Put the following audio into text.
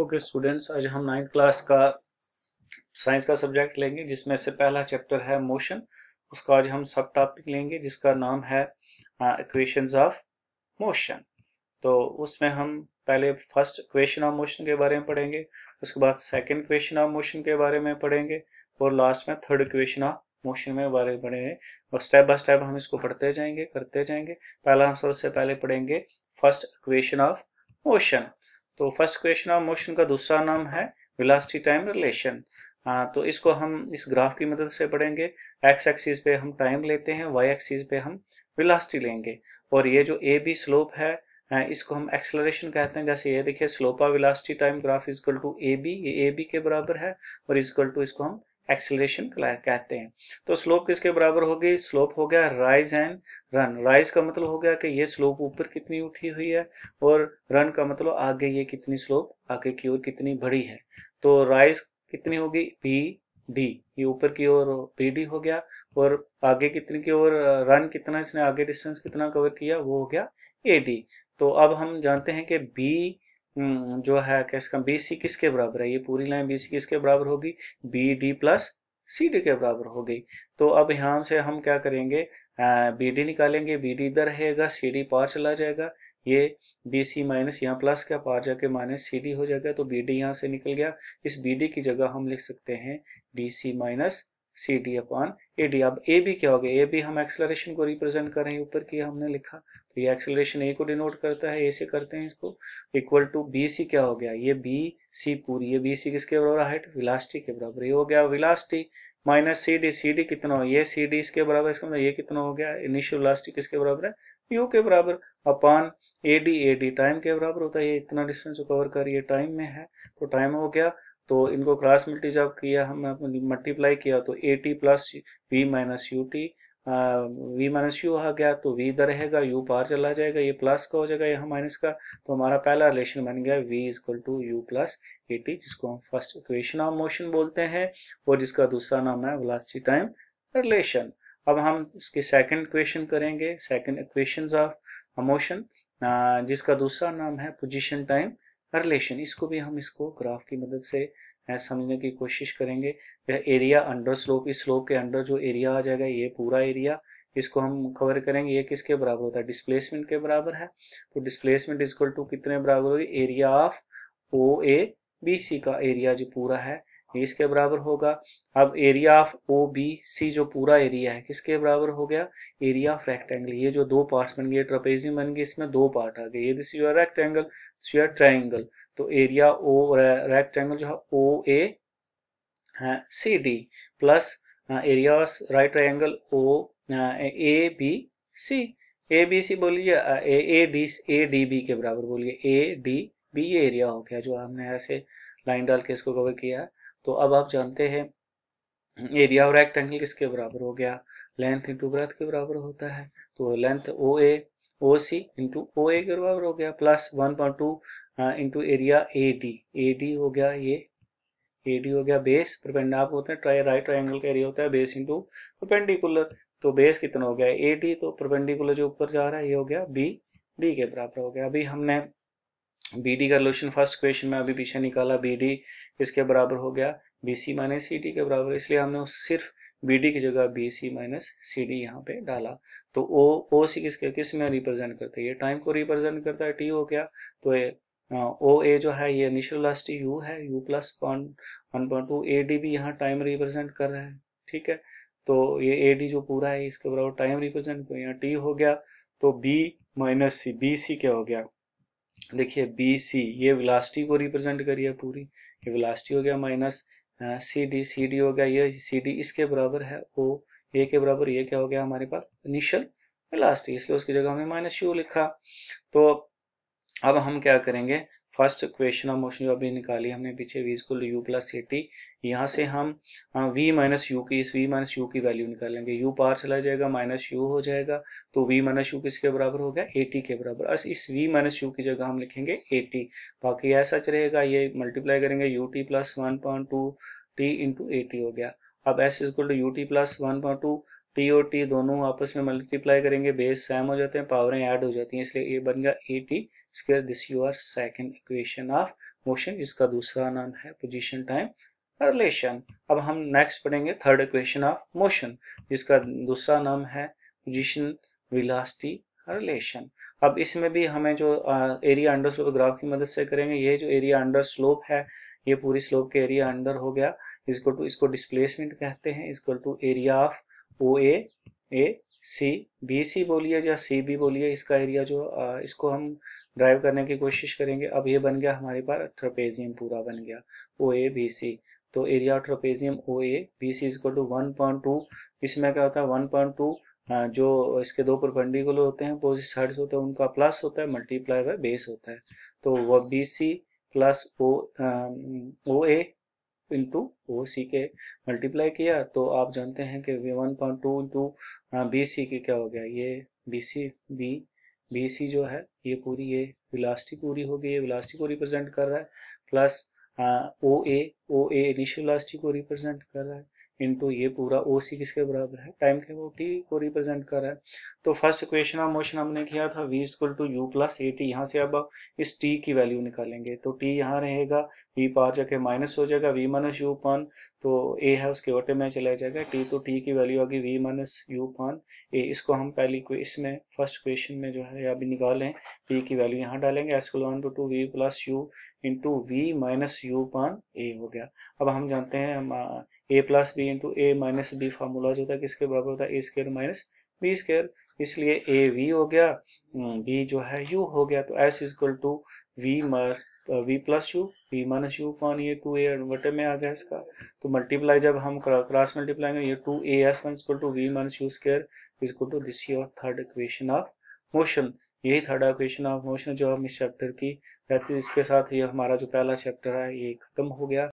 okay students आज हम ninth class का साइंस का सब्जेक्ट लेंगे जिसमें से पहला चैप्टर है मोशन उसका आज हम सब टॉपिक लेंगे जिसका नाम है इक्वेशंस ऑफ मोशन तो उसमें हम पहले फर्स्ट इक्वेशन ऑफ मोशन के बारे में पढ़ेंगे उसके बाद सेकंड इक्वेशन ऑफ मोशन के बारे में पढ़ेंगे और लास्ट में थर्ड इक्वेशन ऑफ मोशन में बारे में पढ़ेंगे और स्टेप बाय स्टेप हम इसको पढ़ते जाएंगे करते जाएंगे पहला हम सबसे पहले पढ़ेंगे फर्स्ट इक्वेशन ऑफ मोशन तो फर्स्ट क्वेश्चन ऑफ मोशन का दूसरा नाम है विलास्टी टाइम रिलेशन तो इसको हम इस ग्राफ की मदद से पढ़ेंगे एक्स एक्सिस पे हम टाइम लेते हैं वाई एक्सिस पे हम विलास्टी लेंगे और ये जो ए बी स्लोप है इसको हम एक्सलरेशन कहते हैं जैसे ये देखिए slope of time graph is equal to A B ये ए बी के बराबर है और इजकल टू इसको हम एक्सेलरेशन कहते हैं तो स्लोप किसके बराबर होगी स्लोप हो गया राइज एंड रन राइज का मतलब हो गया कि ये स्लोप ऊपर कितनी उठी हुई है और रन का मतलब आगे ये कितनी स्लोप आगे की ओर कितनी बढ़ी है तो राइज कितनी होगी बी डी ये ऊपर की ओर बी डी हो गया और आगे कितनी की ओर रन कितना इसने आगे डिस्टेंस कितना कवर किया वो हो गया ए डी तो अब हम जानते हैं कि बी हम्म, जो है इसका बी सी किसके बराबर है ये पूरी लाइन बी सी किसके बराबर होगी B D plus C D के बराबर हो गई तो अब यहाँ से हम क्या करेंगे बी डी निकालेंगे बी डी इधर रहेगा सी डी पार चला जाएगा ये बी सी माइनस यहाँ प्लस का पार जाके माइनस सी डी हो जाएगा तो बी डी यहाँ से निकल गया इस बी डी की जगह हम लिख सकते हैं B C minus C D upon A D अब ए भी क्या हो गया ए भी हम एक्सलरेशन को रिप्रेजेंट कर रहे हैं ऊपर की हमने लिखा तो ये एक्सलरेशन ए को डिनोट करता है ए से करते हैं इसको इक्वल टू बी सी क्या हो गया ये बी सी पूरी ये बी सी किसके बराबर हाइट विलास्टी के बराबर ये हो गया velocity minus C D C D कितना हो ये सी डी इसके बराबर इसका मतलब ये कितना हो गया इनिशियल विलास्टी किसके बराबर है यू के बराबर upon A D A D time के बराबर होता है ये इतना डिस्टेंस को कवर कर ये टाइम में है तो टाइम हो गया तो इनको क्रॉस मल्टी जब किया हमने मल्टीप्लाई किया तो A T plus V minus U T V minus U आ गया तो वी इधर रहेगा यू बाहर चला जाएगा ये प्लस का हो जाएगा यह माइनस का तो हमारा पहला रिलेशन बन गया V is equal to you plus A T जिसको हम फर्स्ट इक्वेशन ऑफ मोशन बोलते हैं और जिसका दूसरा नाम है वेलोसिटी टाइम रिलेशन अब हम इसके सेकेंड इक्वेशन करेंगे सेकेंड इक्वेशन ऑफ मोशन जिसका दूसरा नाम है पोजिशन टाइम रिलेशन इसको भी हम इसको ग्राफ की मदद से समझने की कोशिश करेंगे या एरिया अंडर स्लोप इस स्लोप के अंडर जो एरिया आ जाएगा ये पूरा एरिया इसको हम कवर करेंगे ये किसके बराबर होता है डिस्प्लेसमेंट के बराबर है तो डिस्प्लेसमेंट इजक्वल टू कितने बराबर होगी area of O A B C का एरिया जो पूरा है बीस e के बराबर होगा अब area of O B C जो पूरा एरिया है किसके बराबर हो गया एरिया ऑफ रेक्टेंगल ये जो दो पार्ट्स बन गए ट्रपेजियम बन गए इसमें दो पार्ट आ गए ये this your rectangle this your triangle तो एरिया ओ रेक्टेंगल जो है O A C D plus area of right triangle O A B C A B C बोलिए A D A D B के बराबर बोलिए ए डी बी ये area हो गया जो हमने ऐसे लाइन डाल के इसको कवर किया है तो अब आप जानते हैं एरिया और रेक्टेंगल किसके बराबर हो गया लेंथ इंटू ब्रेथ के बराबर होता है तो लेंथ ओ ए ओ सी इंटू ओ ए के बराबर हो गया plus one point two into area A D A D हो गया ये ए डी हो गया बेस प्रपेंड आप होते हैं ट्राई राइट ट्राइंगल का एरिया होता है बेस इंटू प्रपेंडिकुलर तो बेस कितना हो गया ए डी तो प्रपेंडिकुलर जो ऊपर जा रहा है ये हो गया बी डी के बराबर हो गया अभी हमने बी डी का सोल्यूशन फर्स्ट क्वेश्चन में अभी पीछे निकाला बी डी किसके बराबर हो गया B C minus C D के बराबर इसलिए हमने सिर्फ बी डी की जगह B C minus C D यहाँ पे डाला तो ओ ओ सी किसके किस में रिप्रेजेंट करता है ये टाइम को रिप्रेजेंट करता है टी हो गया तो ए, ओ ए जो है ये इनिशियल लास्ट यू है U plus one point two A D भी यहाँ टाइम रिप्रेजेंट कर रहा है ठीक है तो ये ए डी जो पूरा है इसके बराबर टाइम रिप्रेजेंट यहाँ टी हो गया तो B minus C B C क्या हो गया देखिए बी सी ये वेलासिटी को रिप्रेजेंट करिए पूरी ये वेलासिटी हो गया minus C D C D हो गया ये सी डी इसके बराबर है ओ ए के बराबर ये क्या हो गया हमारे पास इनिशियल वेलासिटी इसलिए उसकी जगह हमने माइनस यू लिखा तो अब हम क्या करेंगे फर्स्ट क्वेश्चन ऑफ मोशन जो अभी निकाली हमने पीछे V equal U plus A T यहाँ से हम वी माइनस यू की इस वी माइनस यू की वैल्यू निकालेंगे यू पार चला जाएगा माइनस यू हो जाएगा तो वी माइनस यू किसके बराबर हो गया ए टी के बराबर बस इस वी माइनस यू की जगह हम लिखेंगे ए टी बाकी ऐसा रहेगा ये मल्टीप्लाई करेंगे U T plus one point two T into A T हो गया अब S is to U T plus one point two P और टी दोनों आपस में मल्टीप्लाई करेंगे बेस सैम हो जाते हैं पावरें ऐड हो जाती हैं इसलिए ये बन गया A T square this your second equation of motion इसका दूसरा नाम है पोजिशन टाइम रिलेशन अब हम नेक्स्ट पढ़ेंगे थर्ड इक्वेशन ऑफ मोशन जिसका दूसरा नाम है पोजिशन विलास्टी रिलेशन अब इसमें भी हमें जो एरिया अंडर स्लोप ग्राफ की मदद से करेंगे ये जो एरिया अंडर स्लोप है ये पूरी स्लोप के एरिया अंडर हो गया इसको टू इसको डिस्प्लेसमेंट कहते हैं इसको to area of O A A C B C बोलिए या सी बी बोलिए इसका एरिया जो इसको हम ड्राइव करने की कोशिश करेंगे अब ये बन गया हमारे पास ट्रपेजियम पूरा बन गया ओ ए बी सी तो area of trapezium O A B C is equal to one point two इसमें क्या होता है वन पॉइंट टू जो इसके दो परपेंडिकुलर होते हैं अपोजिट साइड्स होते हैं उनका प्लस होता है मल्टीप्लाई बाय बेस होता है तो वह B C plus O O A into O C के मल्टीप्लाई किया तो आप जानते हैं कि one point two into B C के क्या हो गया ये B C B B C जो है ये पूरी ये विलास्टी पूरी हो गई ये विलास्टी को रिप्रेजेंट कर रहा है प्लस ओ ए ओ ए इनिशियल विलास्टी को रिप्रेजेंट कर रहा है इंटू ये पूरा ओ सी किसके बराबर है टाइम के वो टी को रिप्रेजेंट कर रहा है तो फर्स्ट इक्वेशन ऑफ मोशन हमने किया था v equal to you plus A T यहाँ से अब इस टी की वैल्यू निकालेंगे तो टी यहाँ रहेगा वी पार जाके माइनस हो जाएगा वी माइनस यू पान तो ए है उसके ओटे में चला जाएगा टी तो टी की वैल्यू आ गई वी माइनस यू पान ए इसको हम पहली इसमें फर्स्ट क्वेश्चन में जो है अभी निकालें टी की वैल्यू यहाँ डालेंगे s one two two v plus u into v minus u upon a हो गया अब हम जानते हैं हम a plus b into a minus b formula जो होता है किसके बराबर होता है a square minus b square इसलिए ए वी हो गया बी हम्म, जो है यू हो गया तो s equal to v minus v plus u v minus u कौन ये टू ए में आ गया इसका तो मल्टीप्लाई जब हम क्रॉस मल्टीप्लाई करेंगे ये two a s one equal to v minus u square equal to this your third equation of motion यही थर्ड इक्वेशन ऑफ मोशन जो हम इस चैप्टर की रहती है इसके साथ ये हमारा जो पहला चैप्टर है ये खत्म हो गया